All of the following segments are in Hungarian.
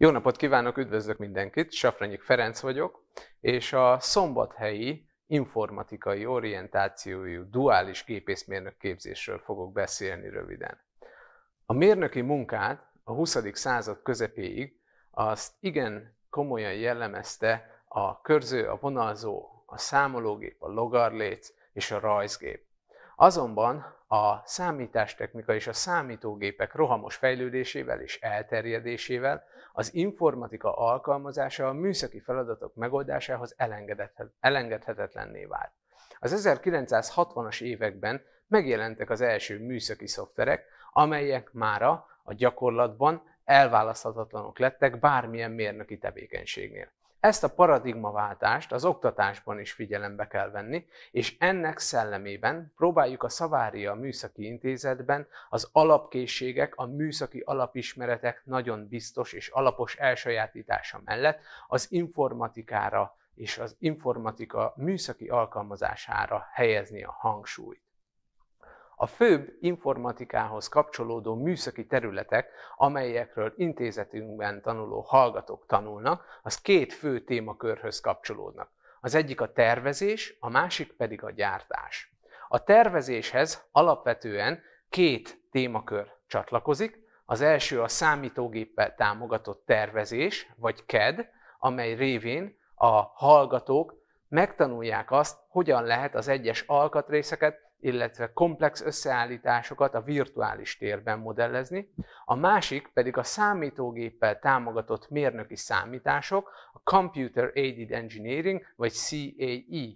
Jó napot kívánok, üdvözlök mindenkit, Safranyik Ferenc vagyok, és a szombathelyi informatikai orientációjú duális gépészmérnök képzésről fogok beszélni röviden. A mérnöki munkát a 20. század közepéig azt igen komolyan jellemezte a körző, a vonalzó, a számológép, a logarléc és a rajzgép. Azonban a számítástechnika és a számítógépek rohamos fejlődésével és elterjedésével az informatika alkalmazása a műszaki feladatok megoldásához elengedhetetlenné vált. Az 1960-as években megjelentek az első műszaki szoftverek, amelyek mára a gyakorlatban elválaszthatatlanok lettek bármilyen mérnöki tevékenységnél. Ezt a paradigmaváltást az oktatásban is figyelembe kell venni, és ennek szellemében próbáljuk a Szavária Műszaki Intézetben az alapkészségek, a műszaki alapismeretek nagyon biztos és alapos elsajátítása mellett az informatikára és az informatika műszaki alkalmazására helyezni a hangsúlyt. A főbb informatikához kapcsolódó műszaki területek, amelyekről intézetünkben tanuló hallgatók tanulnak, az két fő témakörhöz kapcsolódnak. Az egyik a tervezés, a másik pedig a gyártás. A tervezéshez alapvetően két témakör csatlakozik. Az első a számítógéppel támogatott tervezés, vagy CAD, e amely révén a hallgatók megtanulják azt, hogyan lehet az egyes alkatrészeket illetve komplex összeállításokat a virtuális térben modellezni, a másik pedig a számítógéppel támogatott mérnöki számítások, a Computer Aided Engineering, vagy CAE.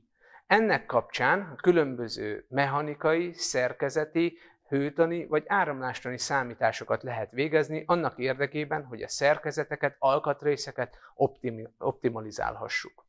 Ennek kapcsán a különböző mechanikai, szerkezeti, hőtani vagy áramlástani számításokat lehet végezni annak érdekében, hogy a szerkezeteket, alkatrészeket optimi- optimalizálhassuk.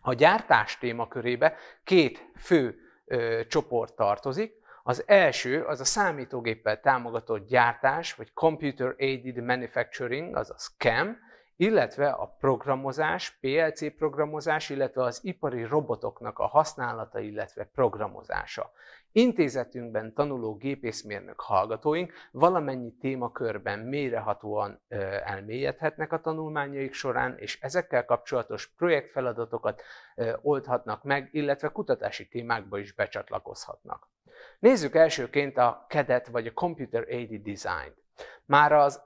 A gyártás témakörébe két fő ö, csoport tartozik. Az első az a számítógéppel támogatott gyártás, vagy Computer Aided Manufacturing, azaz CAM, illetve a programozás, PLC programozás, illetve az ipari robotoknak a használata, illetve programozása. Intézetünkben tanuló gépészmérnök hallgatóink valamennyi témakörben mélyrehatóan ö, elmélyedhetnek a tanulmányaik során, és ezekkel kapcsolatos projektfeladatokat ö, oldhatnak meg, illetve kutatási témákba is becsatlakozhatnak. Nézzük elsőként a cad vagy a Computer Aided design Már az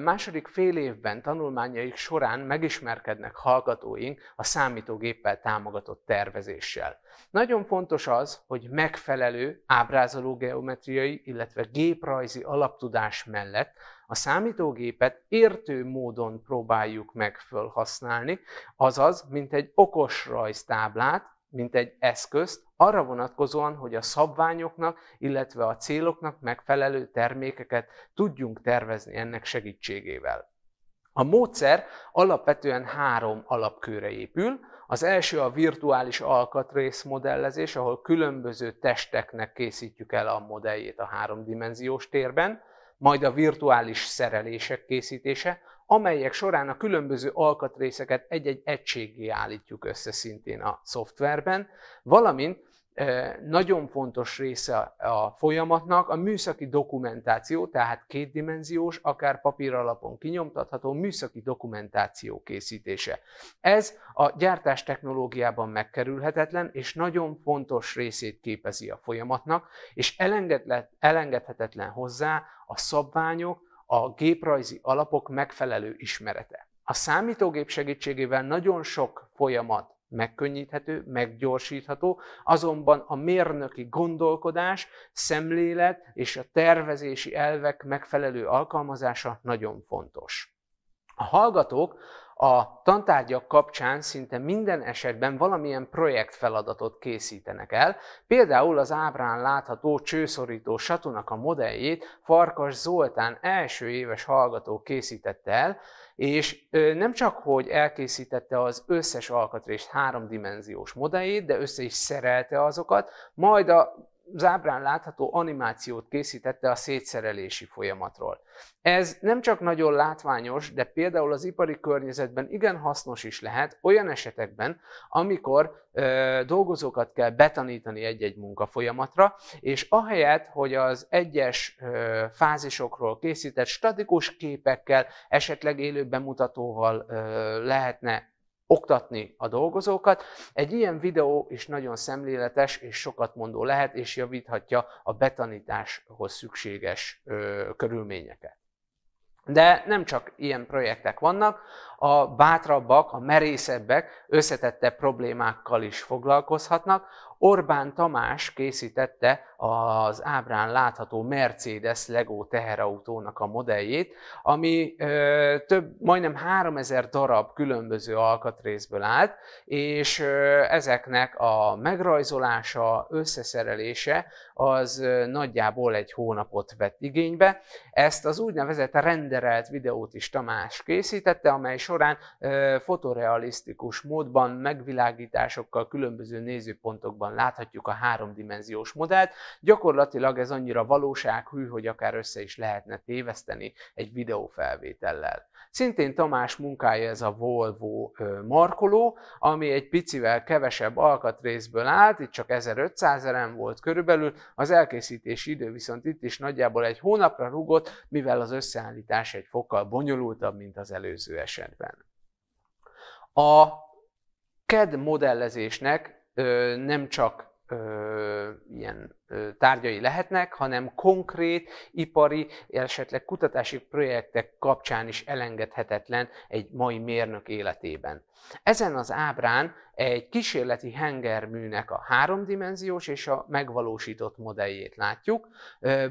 második fél évben tanulmányaik során megismerkednek hallgatóink a számítógéppel támogatott tervezéssel. Nagyon fontos az, hogy megfelelő ábrázoló geometriai, illetve géprajzi alaptudás mellett a számítógépet értő módon próbáljuk meg fölhasználni, azaz, mint egy okos rajztáblát, mint egy eszközt, arra vonatkozóan, hogy a szabványoknak, illetve a céloknak megfelelő termékeket tudjunk tervezni ennek segítségével. A módszer alapvetően három alapkőre épül. Az első a virtuális alkatrész modellezés, ahol különböző testeknek készítjük el a modelljét a háromdimenziós térben, majd a virtuális szerelések készítése, amelyek során a különböző alkatrészeket egy-egy egységé állítjuk össze szintén a szoftverben, valamint nagyon fontos része a folyamatnak a műszaki dokumentáció, tehát kétdimenziós, akár papír alapon kinyomtatható műszaki dokumentáció készítése. Ez a gyártás technológiában megkerülhetetlen és nagyon fontos részét képezi a folyamatnak, és elengedhetetlen hozzá a szabványok, a géprajzi alapok megfelelő ismerete. A számítógép segítségével nagyon sok folyamat megkönnyíthető, meggyorsítható, azonban a mérnöki gondolkodás, szemlélet és a tervezési elvek megfelelő alkalmazása nagyon fontos. A hallgatók a tantárgyak kapcsán szinte minden esetben valamilyen projektfeladatot készítenek el, például az ábrán látható csőszorító satunak a modelljét Farkas Zoltán első éves hallgató készítette el, és nem csak, hogy elkészítette az összes alkatrészt háromdimenziós modelljét, de össze is szerelte azokat, majd a zábrán látható animációt készítette a szétszerelési folyamatról. Ez nem csak nagyon látványos, de például az ipari környezetben igen hasznos is lehet olyan esetekben, amikor ö, dolgozókat kell betanítani egy-egy munka folyamatra, és ahelyett, hogy az egyes ö, fázisokról készített statikus képekkel, esetleg élő bemutatóval ö, lehetne oktatni a dolgozókat. Egy ilyen videó is nagyon szemléletes és sokat mondó lehet, és javíthatja a betanításhoz szükséges ö, körülményeket. De nem csak ilyen projektek vannak, a bátrabbak, a merészebbek összetette problémákkal is foglalkozhatnak. Orbán Tamás készítette az ábrán látható Mercedes Lego teherautónak a modelljét, ami ö, több, majdnem 3000 darab különböző alkatrészből állt, és ö, ezeknek a megrajzolása, összeszerelése az ö, nagyjából egy hónapot vett igénybe. Ezt az úgynevezett renderelt videót is Tamás készítette, amely során fotorealisztikus módban, megvilágításokkal, különböző nézőpontokban láthatjuk a háromdimenziós modellt. Gyakorlatilag ez annyira valósághű, hogy akár össze is lehetne téveszteni egy videófelvétellel. Szintén Tamás munkája ez a Volvo markoló, ami egy picivel kevesebb alkatrészből állt, itt csak 1500 en volt körülbelül, az elkészítési idő viszont itt is nagyjából egy hónapra rúgott, mivel az összeállítás egy fokkal bonyolultabb, mint az előző esetben esetben. A CAD modellezésnek nem csak ö, ilyen ö, tárgyai lehetnek, hanem konkrét ipari, esetleg kutatási projektek kapcsán is elengedhetetlen egy mai mérnök életében. Ezen az ábrán egy kísérleti hengerműnek a háromdimenziós és a megvalósított modelljét látjuk.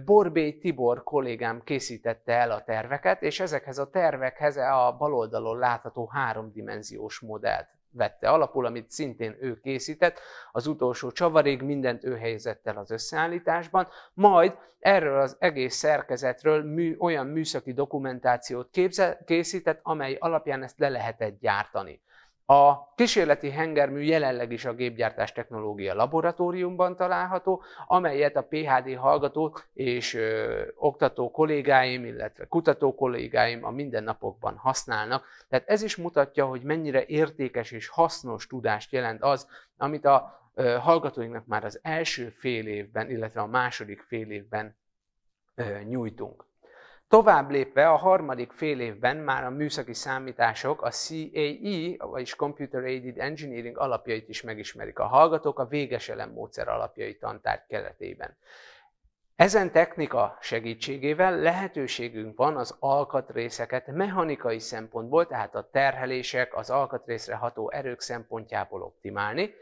Borbé Tibor kollégám készítette el a terveket, és ezekhez a tervekhez e a bal oldalon látható háromdimenziós modellt vette alapul, amit szintén ő készített, az utolsó csavarig mindent ő helyezett el az összeállításban, majd erről az egész szerkezetről mű, olyan műszaki dokumentációt képzel, készített, amely alapján ezt le lehetett gyártani. A kísérleti hengermű jelenleg is a gépgyártás technológia laboratóriumban található, amelyet a PHD hallgatók és ö, oktató kollégáim, illetve kutató kollégáim a mindennapokban használnak. Tehát ez is mutatja, hogy mennyire értékes és hasznos tudást jelent az, amit a ö, hallgatóinknak már az első fél évben, illetve a második fél évben ö, nyújtunk. Tovább lépve a harmadik fél évben már a műszaki számítások, a CAE, vagyis Computer Aided Engineering alapjait is megismerik a hallgatók a véges elem módszer alapjai tantárgy keretében. Ezen technika segítségével lehetőségünk van az alkatrészeket mechanikai szempontból, tehát a terhelések, az alkatrészre ható erők szempontjából optimálni,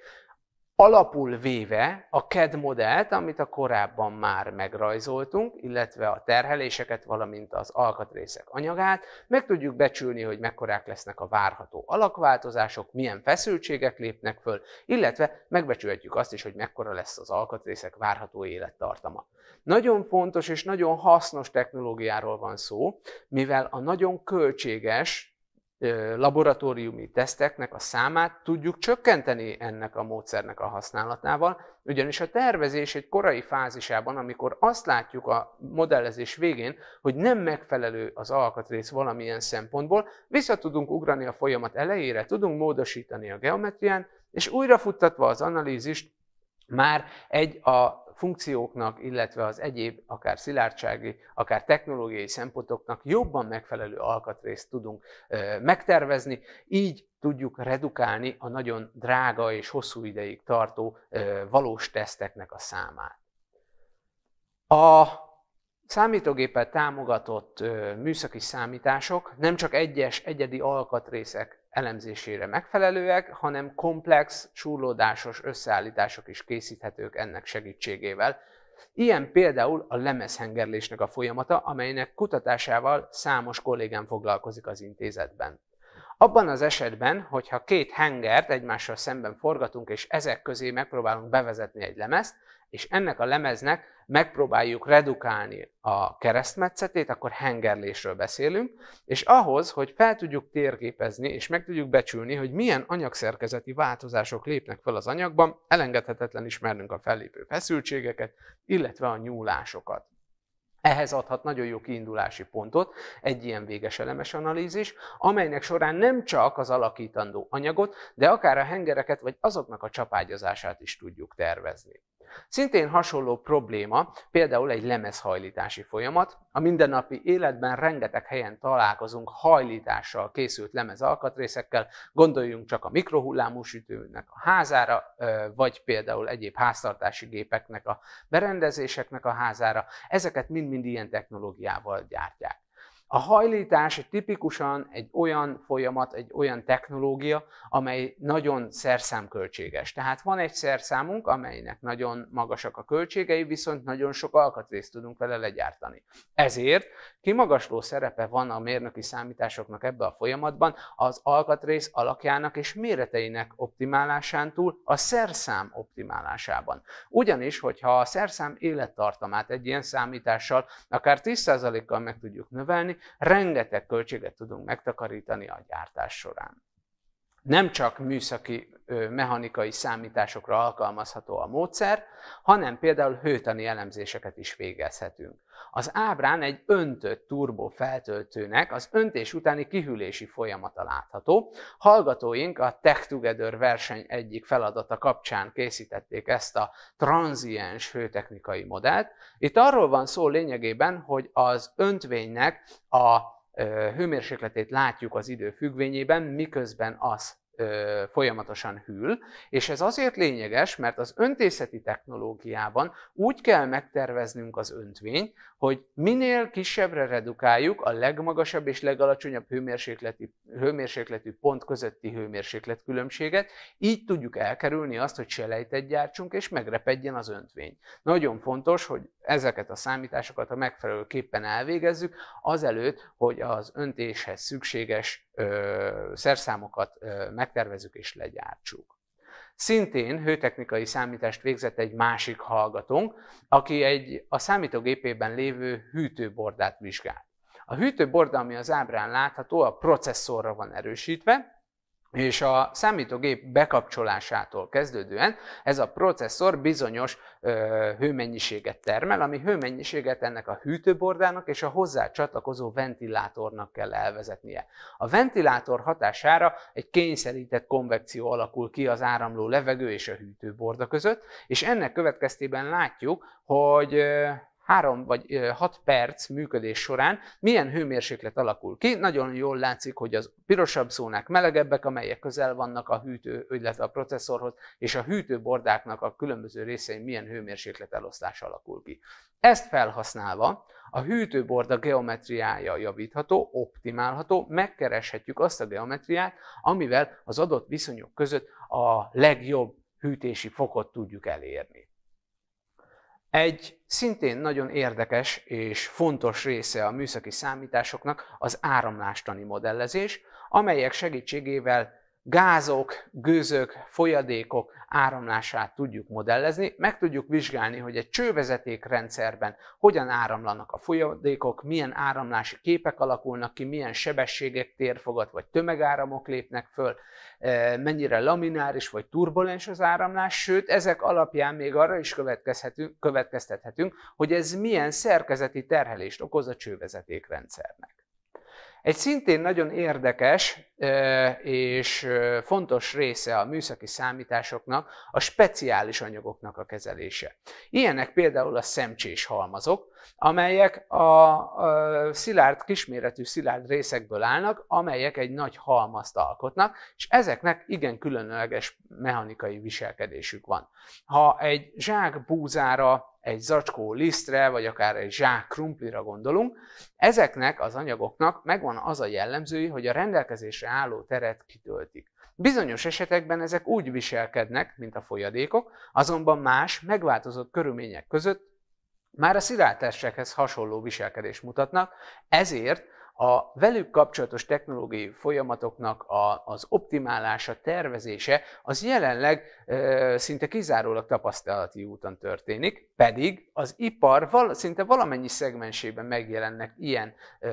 alapul véve a CAD modellt, amit a korábban már megrajzoltunk, illetve a terheléseket, valamint az alkatrészek anyagát, meg tudjuk becsülni, hogy mekkorák lesznek a várható alakváltozások, milyen feszültségek lépnek föl, illetve megbecsülhetjük azt is, hogy mekkora lesz az alkatrészek várható élettartama. Nagyon fontos és nagyon hasznos technológiáról van szó, mivel a nagyon költséges laboratóriumi teszteknek a számát tudjuk csökkenteni ennek a módszernek a használatával, ugyanis a tervezés egy korai fázisában, amikor azt látjuk a modellezés végén, hogy nem megfelelő az alkatrész valamilyen szempontból, vissza tudunk ugrani a folyamat elejére, tudunk módosítani a geometrián, és újrafuttatva az analízist, már egy a funkcióknak, illetve az egyéb, akár szilárdsági, akár technológiai szempontoknak jobban megfelelő alkatrészt tudunk megtervezni, így tudjuk redukálni a nagyon drága és hosszú ideig tartó valós teszteknek a számát. A számítógépet támogatott műszaki számítások nem csak egyes egyedi alkatrészek elemzésére megfelelőek, hanem komplex, súrlódásos összeállítások is készíthetők ennek segítségével. Ilyen például a lemezhengerlésnek a folyamata, amelynek kutatásával számos kollégám foglalkozik az intézetben. Abban az esetben, hogyha két hengert egymással szemben forgatunk, és ezek közé megpróbálunk bevezetni egy lemezt, és ennek a lemeznek megpróbáljuk redukálni a keresztmetszetét, akkor hengerlésről beszélünk, és ahhoz, hogy fel tudjuk térképezni, és meg tudjuk becsülni, hogy milyen anyagszerkezeti változások lépnek fel az anyagban, elengedhetetlen ismernünk a fellépő feszültségeket, illetve a nyúlásokat. Ehhez adhat nagyon jó kiindulási pontot egy ilyen véges elemes analízis, amelynek során nem csak az alakítandó anyagot, de akár a hengereket vagy azoknak a csapágyazását is tudjuk tervezni. Szintén hasonló probléma például egy lemezhajlítási folyamat. A mindennapi életben rengeteg helyen találkozunk hajlítással készült lemezalkatrészekkel. gondoljunk csak a mikrohullámú sütőnek a házára, vagy például egyéb háztartási gépeknek a berendezéseknek a házára. Ezeket mind-mind ilyen technológiával gyártják. A hajlítás tipikusan egy olyan folyamat, egy olyan technológia, amely nagyon szerszámköltséges. Tehát van egy szerszámunk, amelynek nagyon magasak a költségei, viszont nagyon sok alkatrészt tudunk vele legyártani. Ezért kimagasló szerepe van a mérnöki számításoknak ebbe a folyamatban, az alkatrész alakjának és méreteinek optimálásán túl a szerszám optimálásában. Ugyanis, hogyha a szerszám élettartamát egy ilyen számítással akár 10%-kal meg tudjuk növelni, csinálni, rengeteg költséget tudunk megtakarítani a gyártás során. Nem csak műszaki, mechanikai számításokra alkalmazható a módszer, hanem például hőtani elemzéseket is végezhetünk. Az ábrán egy öntött turbó feltöltőnek az öntés utáni kihűlési folyamata látható. Hallgatóink a Tech Together verseny egyik feladata kapcsán készítették ezt a tranziens hőtechnikai modellt. Itt arról van szó lényegében, hogy az öntvénynek a hőmérsékletét látjuk az idő függvényében, miközben az folyamatosan hűl, és ez azért lényeges, mert az öntészeti technológiában úgy kell megterveznünk az öntvényt, hogy minél kisebbre redukáljuk a legmagasabb és legalacsonyabb hőmérsékleti hőmérsékletű pont közötti hőmérséklet különbséget, így tudjuk elkerülni azt, hogy selejtet gyártsunk és megrepedjen az öntvény. Nagyon fontos, hogy ezeket a számításokat a megfelelőképpen elvégezzük, azelőtt, hogy az öntéshez szükséges ö, szerszámokat ö, megtervezük és legyártsuk. Szintén hőtechnikai számítást végzett egy másik hallgatónk, aki egy a számítógépében lévő hűtőbordát vizsgált. A hűtőborda, ami az ábrán látható, a processzorra van erősítve, és a számítógép bekapcsolásától kezdődően ez a processzor bizonyos ö, hőmennyiséget termel, ami hőmennyiséget ennek a hűtőbordának és a hozzá csatlakozó ventilátornak kell elvezetnie. A ventilátor hatására egy kényszerített konvekció alakul ki az áramló levegő és a hűtőborda között, és ennek következtében látjuk, hogy ö, három vagy hat perc működés során milyen hőmérséklet alakul ki. Nagyon jól látszik, hogy az pirosabb szónák melegebbek, amelyek közel vannak a hűtő, illetve a processzorhoz, és a hűtőbordáknak a különböző részein milyen hőmérséklet eloszlás alakul ki. Ezt felhasználva a hűtőborda geometriája javítható, optimálható, megkereshetjük azt a geometriát, amivel az adott viszonyok között a legjobb hűtési fokot tudjuk elérni. Egy szintén nagyon érdekes és fontos része a műszaki számításoknak az áramlástani modellezés, amelyek segítségével gázok, gőzök, folyadékok áramlását tudjuk modellezni, meg tudjuk vizsgálni, hogy egy csővezetékrendszerben hogyan áramlanak a folyadékok, milyen áramlási képek alakulnak ki, milyen sebességek térfogat vagy tömegáramok lépnek föl, e, mennyire lamináris vagy turbulens az áramlás, sőt, ezek alapján még arra is következtethetünk, hogy ez milyen szerkezeti terhelést okoz a csővezetékrendszernek. Egy szintén nagyon érdekes és fontos része a műszaki számításoknak a speciális anyagoknak a kezelése. Ilyenek például a szemcsés halmazok, amelyek a szilárd, kisméretű szilárd részekből állnak, amelyek egy nagy halmazt alkotnak, és ezeknek igen különleges mechanikai viselkedésük van. Ha egy zsák búzára egy zacskó lisztre, vagy akár egy zsák krumplira gondolunk, ezeknek az anyagoknak megvan az a jellemzői, hogy a rendelkezésre álló teret kitöltik. Bizonyos esetekben ezek úgy viselkednek, mint a folyadékok, azonban más, megváltozott körülmények között már a szilárd hasonló viselkedést mutatnak, ezért a velük kapcsolatos technológiai folyamatoknak a, az optimálása, tervezése az jelenleg e, szinte kizárólag tapasztalati úton történik, pedig az ipar val, szinte valamennyi szegmensében megjelennek ilyen e,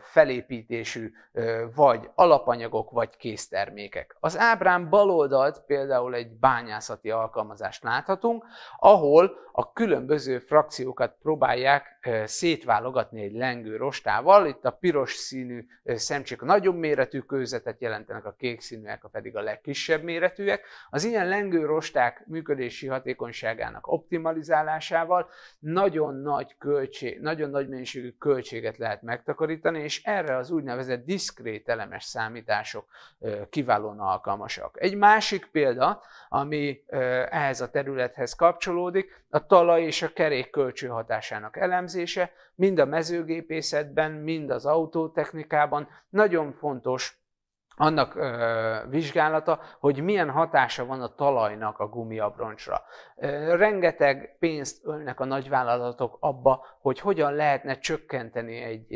felépítésű e, vagy alapanyagok, vagy késztermékek. Az ábrán baloldalt például egy bányászati alkalmazást láthatunk, ahol a különböző frakciókat próbálják szétválogatni egy lengő rostával. Itt a piros színű szemcsék a nagyobb méretű kőzetet jelentenek, a kék színűek a pedig a legkisebb méretűek. Az ilyen lengő rosták működési hatékonyságának optimalizálásával nagyon nagy, költség, nagyon nagy mennyiségű költséget lehet megtakarítani, és erre az úgynevezett diszkrét elemes számítások kiválóan alkalmasak. Egy másik példa, ami ehhez a területhez kapcsolódik, a talaj és a kerék kölcsönhatásának elemzése, elemzése mind a mezőgépészetben, mind az autótechnikában nagyon fontos annak ö, vizsgálata, hogy milyen hatása van a talajnak a gumiabroncsra. Rengeteg pénzt ölnek a nagyvállalatok abba, hogy hogyan lehetne csökkenteni egy,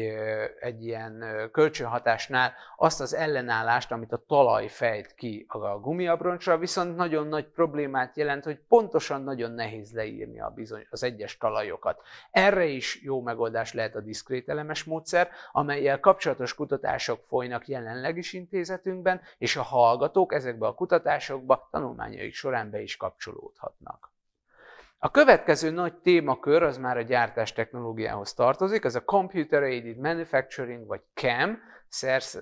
egy ilyen kölcsönhatásnál azt az ellenállást, amit a talaj fejt ki a gumiabroncsra, viszont nagyon nagy problémát jelent, hogy pontosan nagyon nehéz leírni a bizony, az egyes talajokat. Erre is jó megoldás lehet a diszkrét elemes módszer, amelyel kapcsolatos kutatások folynak jelenleg is intézetünkben, és a hallgatók ezekbe a kutatásokba tanulmányaik során be is kapcsolódhatnak. A következő nagy témakör az már a gyártás technológiához tartozik, ez a Computer Aided Manufacturing, vagy CAM,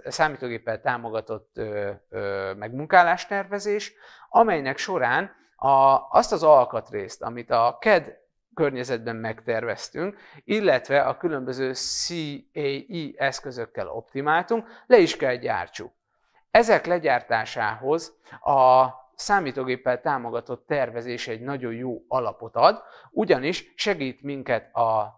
számítógéppel támogatott ö, ö, megmunkálástervezés, amelynek során a, azt az alkatrészt, amit a CAD környezetben megterveztünk, illetve a különböző CAE eszközökkel optimáltunk, le is kell gyártsuk. Ezek legyártásához a számítógéppel támogatott tervezés egy nagyon jó alapot ad, ugyanis segít minket a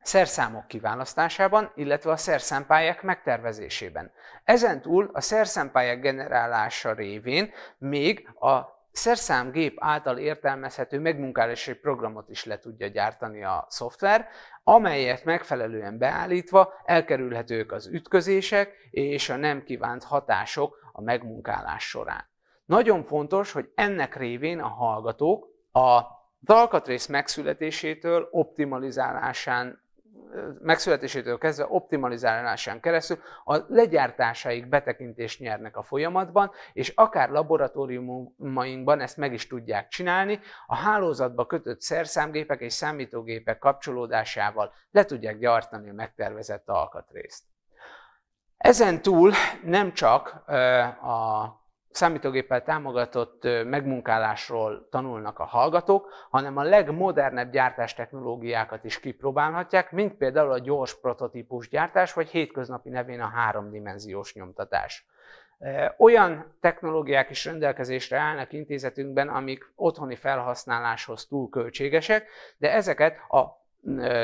szerszámok kiválasztásában, illetve a szerszámpályák megtervezésében. Ezen túl a szerszámpályák generálása révén még a szerszámgép által értelmezhető megmunkálási programot is le tudja gyártani a szoftver, amelyet megfelelően beállítva elkerülhetők az ütközések és a nem kívánt hatások a megmunkálás során. Nagyon fontos, hogy ennek révén a hallgatók a alkatrész megszületésétől, optimalizálásán, megszületésétől kezdve optimalizálásán keresztül a legyártásaik betekintést nyernek a folyamatban, és akár laboratóriumainkban ezt meg is tudják csinálni, a hálózatba kötött szerszámgépek és számítógépek kapcsolódásával le tudják gyártani a megtervezett alkatrészt. Ezen túl nem csak a számítógéppel támogatott megmunkálásról tanulnak a hallgatók, hanem a legmodernebb gyártás technológiákat is kipróbálhatják, mint például a gyors prototípus gyártás, vagy hétköznapi nevén a háromdimenziós nyomtatás. Olyan technológiák is rendelkezésre állnak intézetünkben, amik otthoni felhasználáshoz túl költségesek, de ezeket a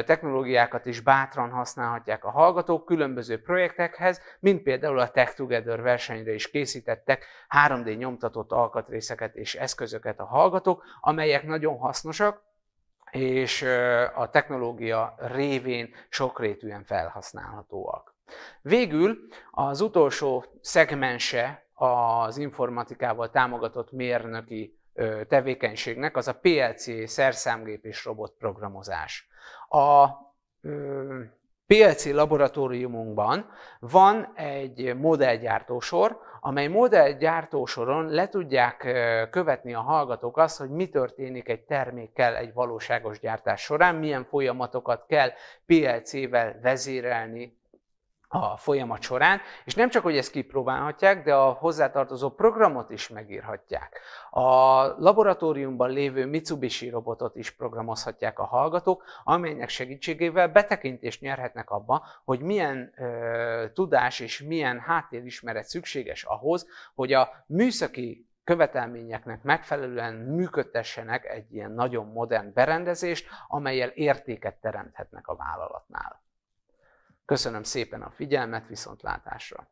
technológiákat is bátran használhatják a hallgatók különböző projektekhez, mint például a Tech Together versenyre is készítettek 3D nyomtatott alkatrészeket és eszközöket a hallgatók, amelyek nagyon hasznosak, és a technológia révén sokrétűen felhasználhatóak. Végül az utolsó szegmense az informatikával támogatott mérnöki tevékenységnek az a PLC szerszámgép és robotprogramozás. A PLC laboratóriumunkban van egy modellgyártósor, amely modellgyártósoron le tudják követni a hallgatók azt, hogy mi történik egy termékkel egy valóságos gyártás során, milyen folyamatokat kell PLC-vel vezérelni a folyamat során, és nem csak, hogy ezt kipróbálhatják, de a hozzátartozó programot is megírhatják. A laboratóriumban lévő Mitsubishi robotot is programozhatják a hallgatók, amelynek segítségével betekintést nyerhetnek abba, hogy milyen ö, tudás és milyen háttérismeret szükséges ahhoz, hogy a műszaki követelményeknek megfelelően működtessenek egy ilyen nagyon modern berendezést, amelyel értéket teremthetnek a vállalatnál. Köszönöm szépen a figyelmet, viszontlátásra!